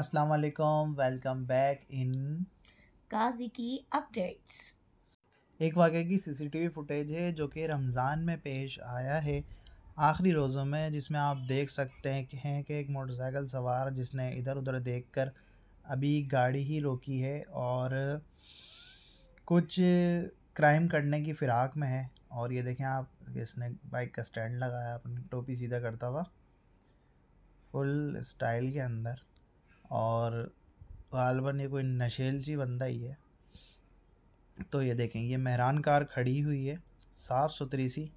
अस्सलाम वालेकुम welcome back in काजी की अपडेट्स एक वाक़े की सीसीटीवी फुटेज है जो कि रमज़ान में पेश आया है आखिरी रोज़ों में जिसमें आप देख सकते हैं कि एक मोटरसाइकिल सवार जिसने इधर उधर देख कर अभी गाड़ी ही रोकी है और कुछ क्राइम करने की फ़िराक में है और ये देखें आप इसने बाइक का स्टैंड लगाया अपनी टोपी सीधा करता हुआ फुल स्टाइल के अंदर और गालबन ये कोई नशेल सी बंदा ही है तो ये देखें ये मेहरान कार खड़ी हुई है साफ़ सुथरी सी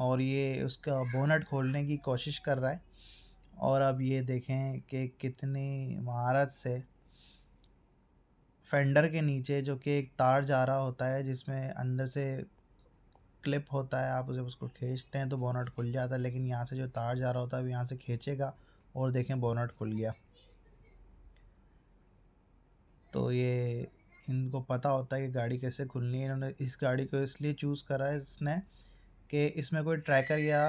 और ये उसका बोनट खोलने की कोशिश कर रहा है और अब ये देखें कि कितनी महारत से फेंडर के नीचे जो कि एक तार जा रहा होता है जिसमें अंदर से क्लिप होता है आप जब उसको खींचते हैं तो बोनट खुल जाता है लेकिन यहाँ से जो तार जा रहा होता है अब यहाँ से खींचेगा और देखें बोनट खुल गया तो ये इनको पता होता है कि गाड़ी कैसे खुलनी है इन्होंने इस गाड़ी को इसलिए चूज़ करा है इसने कि इसमें कोई ट्रैकर या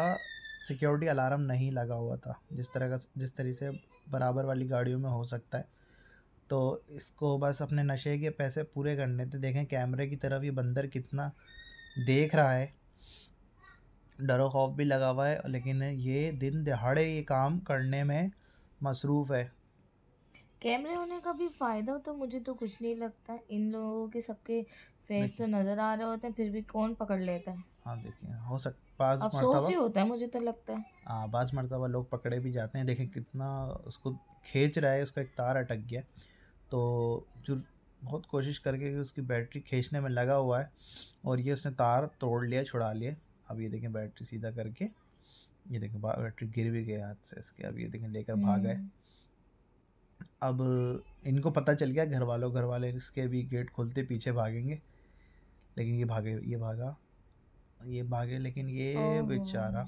सिक्योरिटी अलार्म नहीं लगा हुआ था जिस तरह का जिस तरीके से बराबर वाली गाड़ियों में हो सकता है तो इसको बस अपने नशे के पैसे पूरे करने थे देखें कैमरे की तरफ ये बंदर कितना देख रहा है डरो खौफ भी लगा हुआ है लेकिन ये दिन दिहाड़े ये काम करने में मसरूफ़ है कैमरे होने का भी फ़ायदा तो मुझे तो कुछ नहीं लगता इन लोगों के सबके फेस तो नज़र आ रहे होते हैं फिर भी कौन पकड़ लेता है हाँ देखिए हो सकता बाज ही होता है मुझे तो लगता है हाँ बाज मरतबा लोग पकड़े भी जाते हैं देखें कितना उसको खींच रहा है उसका एक तार अटक गया तो जो बहुत कोशिश करके उसकी बैटरी खींचने में लगा हुआ है और ये उसने तार तोड़ लिया छुड़ा लिया अब ये देखें बैटरी सीधा करके ये देखें बैटरी गिर भी गया हाथ से इसके अब ये देखें लेकर भाग गए अब इनको पता चल गया घर वालों घर वाले इसके भी गेट खोलते पीछे भागेंगे लेकिन ये भागे ये भागा ये भागे लेकिन ये बेचारा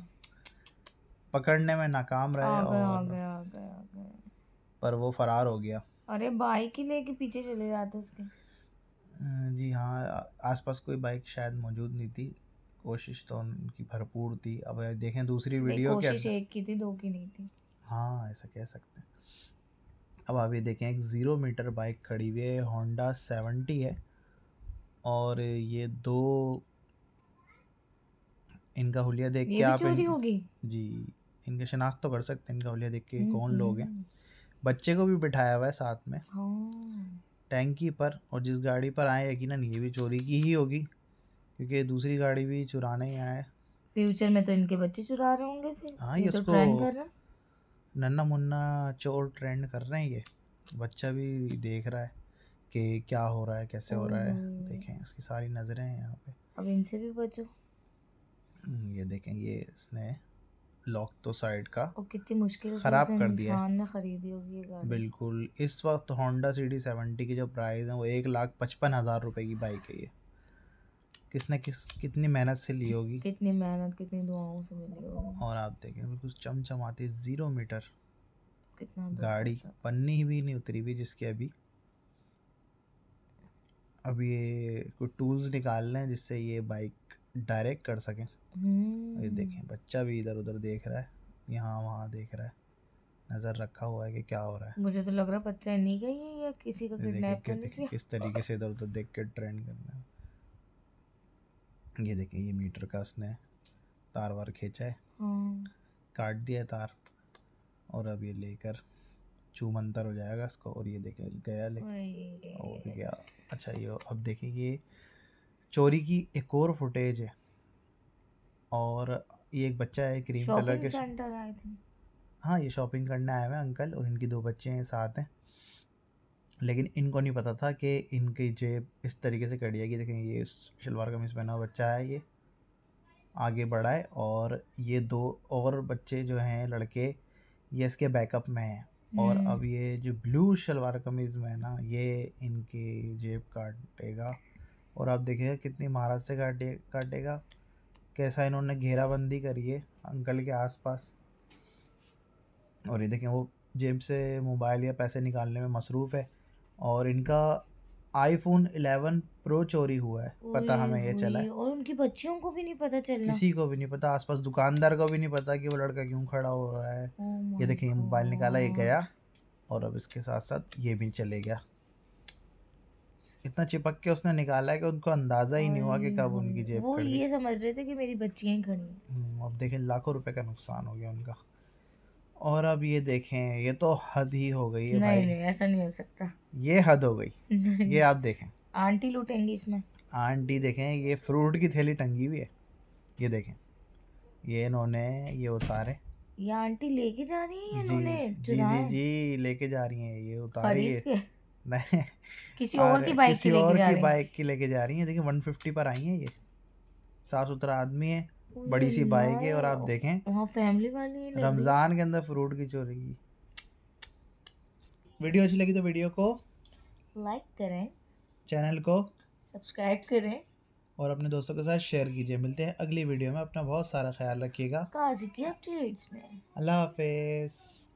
पकड़ने में नाकाम रहे और गया, गया, गया, पर वो फरार हो गया अरे बाइक ही लेके पीछे चले जाते उसके हम्म, जी हाँ आसपास कोई बाइक शायद मौजूद नहीं थी कोशिश तो उनकी भरपूर थी अब देखें दूसरी वीडियो कोशिश एक की थी दो की नहीं थी हाँ ऐसा कह सकते हैं अब आप ये देखें एक ज़ीरो मीटर बाइक खड़ी हुई है होंडा सेवेंटी है और ये दो इनका हुलिया देख के आप इन... होगी जी इनके शनाख्त तो कर सकते हैं इनका हुलिया देख के कौन हम्म, लोग हैं हम्म। बच्चे को भी बिठाया हुआ है साथ में हाँ। टैंकी पर और जिस गाड़ी पर आए यकीन ये भी चोरी की ही होगी क्योंकि दूसरी गाड़ी भी चुराने ही आए फ्यूचर में तो इनके बच्चे चुरा रहे होंगे फिर हाँ ये, ये तो उसको तो नन्ना मुन्ना चोर ट्रेंड कर रहे हैं ये बच्चा भी देख रहा है कि क्या हो रहा है कैसे हो रहा है हम्म। देखें इसकी सारी नज़रें हैं यहाँ पे अब इनसे भी बचो हम्म, ये देखें ये इसने लॉक तो साइड का और कितनी मुश्किल खराब कर दिया इंसान ने खरीदी होगी ये गाड़ी बिल्कुल इस वक्त होंडा सिटी सेवेंटी की जो प्राइस है वो एक लाख पचपन हज़ार रुपए की बाइक है ये किसने किस कितनी मेहनत से ली होगी कितनी मेहनत कितनी दुआओं से मिली होगी और आप देखें बिल्कुल चमचमाती ज़ीरो मीटर कितना गाड़ी पन्नी भी नहीं उतरी हुई जिसके अभी अब ये कुछ टूल्स निकाल लें जिससे ये बाइक डायरेक्ट कर सकें ये हम्म। देखें बच्चा भी इधर उधर देख रहा है यहाँ वहाँ देख रहा है नज़र रखा हुआ है कि क्या हो रहा है मुझे तो लग रहा है बच्चा नहीं गई है या किसी का किडनैप किस तरीके से इधर उधर देख के ट्रेंड करना है ये देखें ये मीटर का उसने तार वार खींचा है हम्म। काट दिया तार और अब ये लेकर चूमंतर हो जाएगा इसको और ये देखें गया ले और गया अच्छा ये अब देखिए ये चोरी की एक और फुटेज है और ये एक बच्चा है क्रीम कलर के सेंटर हाँ ये शॉपिंग करने आया हुआ है अंकल और इनकी दो बच्चे हैं साथ हैं लेकिन इनको नहीं पता था कि इनकी जेब इस तरीके से कट जाएगी देखें ये शलवार कमीज़ पहना हुआ बच्चा है ये आगे बढ़ाए और ये दो और बच्चे जो हैं लड़के ये इसके बैकअप में हैं और हम्म। अब ये जो ब्लू शलवार कमीज़ में है ना ये इनकी जेब काटेगा और आप देखिएगा कितनी महारत से काटे काटेगा कैसा इन्होंने घेराबंदी करी है अंकल के आसपास और ये देखें वो जेब से मोबाइल या पैसे निकालने में मसरूफ़ है और इनका आईफोन 11 प्रो चोरी हुआ है पता हमें ये चला है और उनकी बच्चियों को भी नहीं पता चला किसी को भी नहीं पता आसपास दुकानदार को भी नहीं पता कि वो लड़का क्यों खड़ा हो रहा है oh ये देखिए मोबाइल निकाला ये गया और अब इसके साथ साथ ये भी चले गया इतना चिपक के उसने निकाला है कि उनको अंदाजा ही नहीं हुआ कि कब उनकी जेब वो ये समझ रहे थे कि मेरी बच्चियां खड़ी हम्म, अब देखें लाखों रुपए का नुकसान हो गया उनका और अब ये देखें ये तो हद ही हो गई है नहीं भाई। नहीं ऐसा नहीं हो सकता ये हद हो गई ये आप देखें आंटी लूटेंगी इसमें आंटी देखें ये फ्रूट की थैली टंगी हुई है ये देखें ये इन्होंने ये उतारे ये आंटी लेके जा रही है इन्होंने जी जी जी लेके जा रही है ये उतारी है नहीं किसी और की बाइक किसी और की बाइक की लेके जा रही है देखिए 150 पर आई है ये साफ सुथरा आदमी है बड़ी सी बाइक है और आप देखें वहाँ फैमिली वाली रमज़ान के अंदर फ्रूट की चोरी वीडियो अच्छी लगी तो वीडियो को लाइक करें चैनल को सब्सक्राइब करें और अपने दोस्तों के साथ शेयर कीजिए मिलते हैं अगली वीडियो में अपना बहुत सारा ख्याल रखिएगा काजी की अपडेट्स में अल्लाह हाफिज़